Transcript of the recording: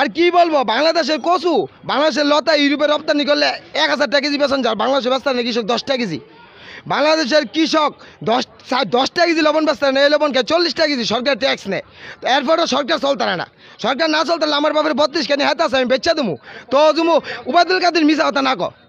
আর কি বলবো বাংলাদেশের কচু বাংলাদেশের লতা ইউরোপে রপ্তানি করলে এক হাজার টাকা কেজি বেসন যার বাংলাদেশের ব্যস্ত নেই কৃষক দশটা কেজি বাংলাদেশের কৃষক দশ দশটা কেজি লবণ বেচতে নেই এই লবণকে চল্লিশটা কেজি সরকার ট্যাক্স নেয় তো সরকার চলতে না সরকার না চলতে আমার বাপের বত্রিশ কেন হাতে আছে আমি বেচা দেবো তো জুমু উবাদুল কাদের মিশা হতা না কো